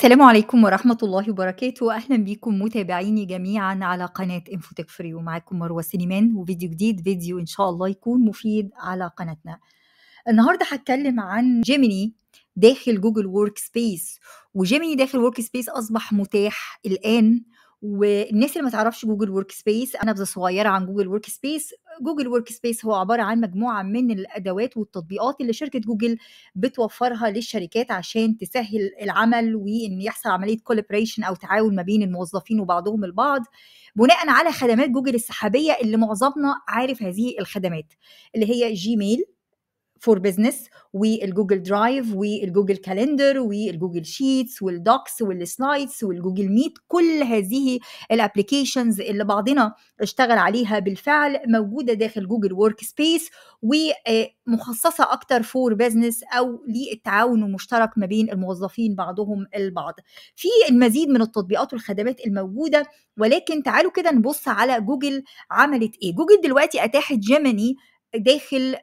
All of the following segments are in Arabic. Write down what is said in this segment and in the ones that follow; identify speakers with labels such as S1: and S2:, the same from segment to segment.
S1: السلام عليكم ورحمة الله وبركاته أهلا بكم متابعيني جميعا على قناة انفوتك فري معكم مروة سليمان وفيديو جديد فيديو إن شاء الله يكون مفيد على قناتنا النهاردة هتكلم عن جيميني داخل جوجل ورك سبيس وجيميني داخل ورك سبيس أصبح متاح الآن والناس اللي ما تعرفش جوجل ورك سبيس انا نبذه صغيره عن جوجل ورك سبيس جوجل ورك سبيس هو عباره عن مجموعه من الادوات والتطبيقات اللي شركه جوجل بتوفرها للشركات عشان تسهل العمل وان يحصل عمليه كولابريشن او تعاون ما بين الموظفين وبعضهم البعض بناء على خدمات جوجل السحابيه اللي معظمنا عارف هذه الخدمات اللي هي جيميل فور بزنس والجوجل درايف والجوجل كالندر والجوجل شيتس والدوكس والسلايدز والجوجل ميت كل هذه الابلكيشنز اللي بعضنا اشتغل عليها بالفعل موجوده داخل جوجل ورك سبيس ومخصصه آه، اكتر فور بزنس او للتعاون المشترك ما بين الموظفين بعضهم البعض في المزيد من التطبيقات والخدمات الموجوده ولكن تعالوا كده نبص على جوجل عملت ايه جوجل دلوقتي اتاحت جيميني داخل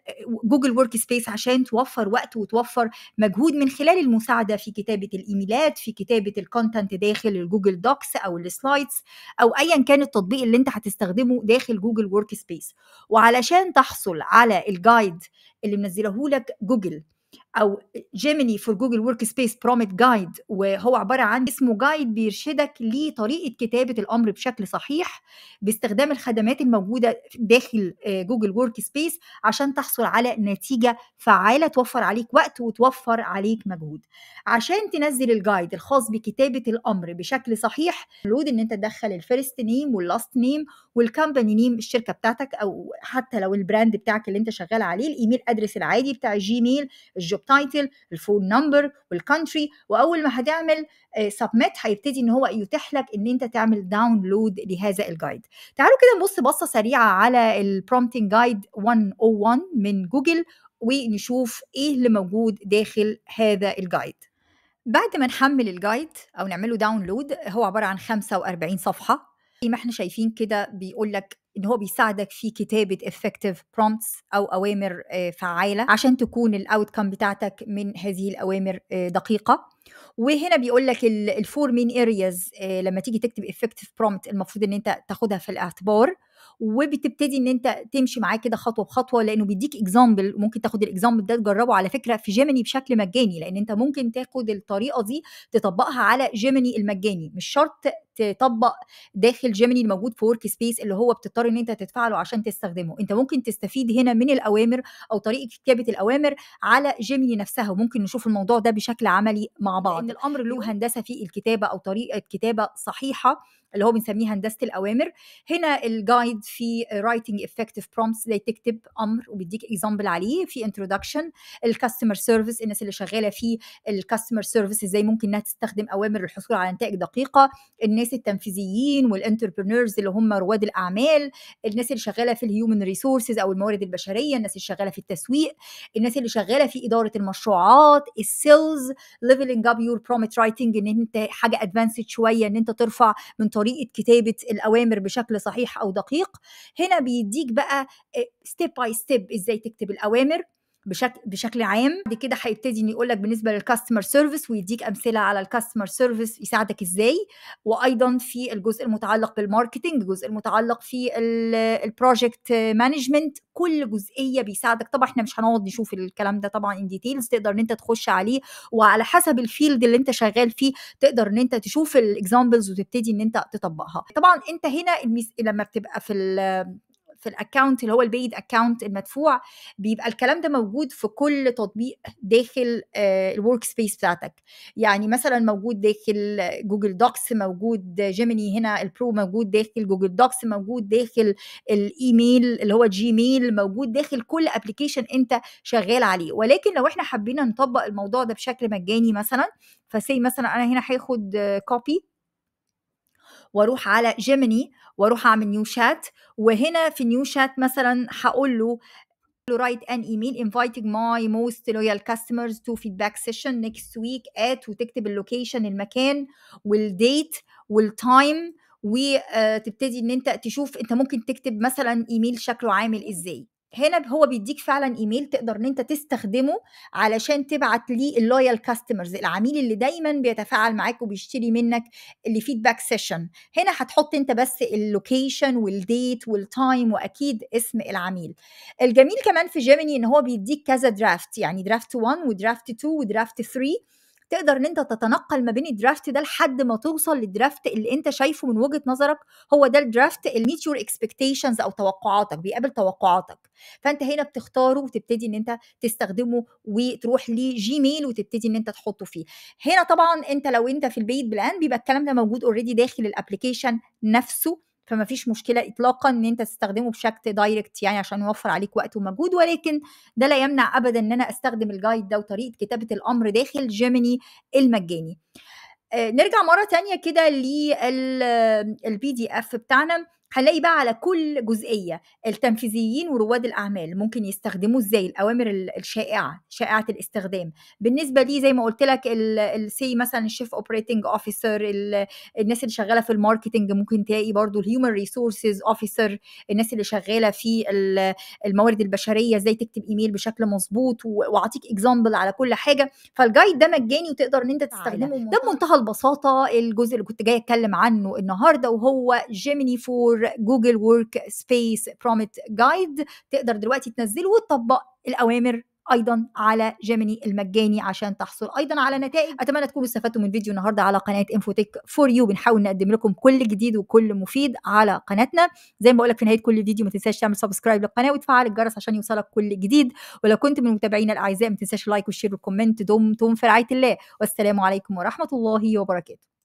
S1: جوجل ورك سبيس عشان توفر وقت وتوفر مجهود من خلال المساعده في كتابه الايميلات في كتابه الكونتنت داخل الجوجل دوكس او السلايدز او ايا كان التطبيق اللي انت هتستخدمه داخل جوجل ورك سبيس وعلشان تحصل على الجايد اللي منزله لك جوجل او جيميني فور جوجل ورك سبيس برومت جايد وهو عباره عن اسمه جايد بيرشدك لطريقه كتابه الامر بشكل صحيح باستخدام الخدمات الموجوده داخل جوجل ورك سبيس عشان تحصل على نتيجه فعاله توفر عليك وقت وتوفر عليك مجهود عشان تنزل الجايد الخاص بكتابه الامر بشكل صحيح لود ان انت تدخل الفيرست نيم واللاست نيم والكمباني نيم الشركه بتاعتك او حتى لو البراند بتاعك اللي انت شغال عليه الايميل ادرس العادي بتاع الجيميل الجوب التايتل الفون نمبر والكونتري واول ما هتعمل سبميت آه، هيبتدي ان هو يتيح لك ان انت تعمل داونلود لهذا الجايد تعالوا كده نبص بصه سريعه على البرومبتنج جايد 101 من جوجل ونشوف ايه اللي موجود داخل هذا الجايد بعد ما نحمل الجايد او نعمله داونلود هو عباره عن 45 صفحه زي ما احنا شايفين كده بيقول لك ان هو بيساعدك في كتابه effective prompts او اوامر آه، فعاله عشان تكون الاوت كم بتاعتك من هذه الاوامر آه، دقيقه وهنا بيقول لك الفور مين ارياز آه، لما تيجي تكتب effective prompt المفروض ان انت تاخدها في الاعتبار وبتبتدي ان انت تمشي معاه كده خطوه بخطوه لانه بيديك اكزامبل ممكن تاخد الاكزامبل ده تجربه على فكره في جيميني بشكل مجاني لان انت ممكن تاخد الطريقه دي تطبقها على جيميني المجاني مش شرط تطبق داخل جيميني الموجود في ورك سبيس اللي هو بتضطر ان انت تدفع له عشان تستخدمه انت ممكن تستفيد هنا من الاوامر او طريقه كتابه الاوامر على جيميني نفسها وممكن نشوف الموضوع ده بشكل عملي مع بعض لان الامر له هندسه في الكتابه او طريقه كتابه صحيحه اللي هو بنسميه هندسه الاوامر هنا الجايد في رايتنج افكتيف برومبتس زي تكتب امر وبيديك اكزامبل عليه في انترودكشن الكاستمر سيرفيس الناس اللي شغاله في الكاستمر سيرفيس ازاي ممكن انها تستخدم اوامر للحصول على نتائج دقيقه الناس التنفيذيين والانتربرنورز اللي هم رواد الاعمال الناس اللي شغاله في الهيومن ريسورسز او الموارد البشريه الناس اللي شغاله في التسويق الناس اللي شغاله في اداره المشروعات السيلز ليفلنج اب يور برومت رايتنج ان انت حاجه ادفانسد شويه ان انت ترفع من طريقه كتابه الاوامر بشكل صحيح او دقيق هنا بيديك بقى ستيب باي ستيب ازاي تكتب الاوامر بشكل بشكل عام بعد كده هيبتدي ان يقول لك بالنسبه للكاستمر سيرفيس ويديك امثله على الكاستمر سيرفيس يساعدك ازاي وايضا في الجزء المتعلق بالماركتنج الجزء المتعلق في البروجكت مانجمنت كل جزئيه بيساعدك طبعا احنا مش هنقعد نشوف الكلام ده طبعا ان ديتيلز تقدر ان انت تخش عليه وعلى حسب الفيلد اللي انت شغال فيه تقدر ان انت تشوف الاكزامبلز وتبتدي ان انت تطبقها طبعا انت هنا لما بتبقى في في الاكونت اللي هو البيد اكونت المدفوع بيبقى الكلام ده موجود في كل تطبيق داخل آه، الورك سبيس بتاعتك يعني مثلا موجود داخل جوجل دوكس موجود جيميني هنا البرو موجود داخل جوجل دوكس موجود داخل الايميل اللي هو جيميل موجود داخل كل ابلكيشن انت شغال عليه ولكن لو احنا حبينا نطبق الموضوع ده بشكل مجاني مثلا فسي مثلا انا هنا هاخد كوبي واروح على جيميني واروح اعمل نيو شات وهنا في نيو شات مثلا هقول له write an email inviting my most loyal customers to feedback session next week at وتكتب اللوكيشن المكان والديت والتايم وتبتدي ان انت تشوف انت ممكن تكتب مثلا ايميل شكله عامل ازاي هنا هو بيديك فعلا ايميل تقدر ان انت تستخدمه علشان تبعت لي اللويال كاستمرز العميل اللي دايما بيتفاعل معاك وبيشتري منك فيدباك سيشن هنا هتحط انت بس اللوكيشن والديت والتايم واكيد اسم العميل الجميل كمان في جيميني ان هو بيديك كذا درافت يعني درافت 1 ودرافت 2 ودرافت 3 تقدر ان انت تتنقل ما بين الدرافت ده لحد ما توصل للدرافت اللي انت شايفه من وجهه نظرك هو ده الدرافت اللي ميت يور اكسبكتيشنز او توقعاتك بيقابل توقعاتك فانت هنا بتختاره وتبتدي ان انت تستخدمه وتروح لجيميل وتبتدي ان انت تحطه فيه هنا طبعا انت لو انت في البيت بلان بيبقى الكلام ده موجود اوريدي داخل الابلكيشن نفسه فما فيش مشكله اطلاقا ان انت تستخدمه بشكل دايركت يعني عشان يوفر عليك وقت ومجهود ولكن ده لا يمنع ابدا ان انا استخدم الجايد ده وطريقه كتابه الامر داخل جيميني المجاني آه، نرجع مره تانية كده للبي دي اف بتاعنا هنلاقي بقى على كل جزئيه التنفيذيين ورواد الاعمال ممكن يستخدموا ازاي الاوامر الشائعه شائعه الاستخدام بالنسبه لي زي ما قلت لك السي مثلا الشيف اوبريتنج اوفيسر الناس اللي شغاله في الماركتنج ممكن تلاقي برضو الهيومن ريسورسز اوفيسر الناس اللي شغاله في الموارد البشريه ازاي تكتب ايميل بشكل مظبوط واعطيك اكزامبل على كل حاجه فالجايد ده مجاني وتقدر ان انت تستخدمه ده بمنتهى البساطه الجزء اللي كنت جاي اتكلم عنه النهارده وهو جيميني فور اور جوجل ورك سبيس برومت جايد تقدر دلوقتي تنزله وتطبق الاوامر ايضا على جيميني المجاني عشان تحصل ايضا على نتائج اتمنى تكونوا استفدتوا من فيديو النهارده على قناه انفوتك فور يو بنحاول نقدم لكم كل جديد وكل مفيد على قناتنا زي ما بقول لك في نهايه كل فيديو ما تنساش تعمل سبسكرايب للقناه وتفعل الجرس عشان يوصلك كل جديد ولو كنت من متابعينا الاعزاء ما تنساش لايك والشير والكومنت دمتم في رعايه الله والسلام عليكم ورحمه الله وبركاته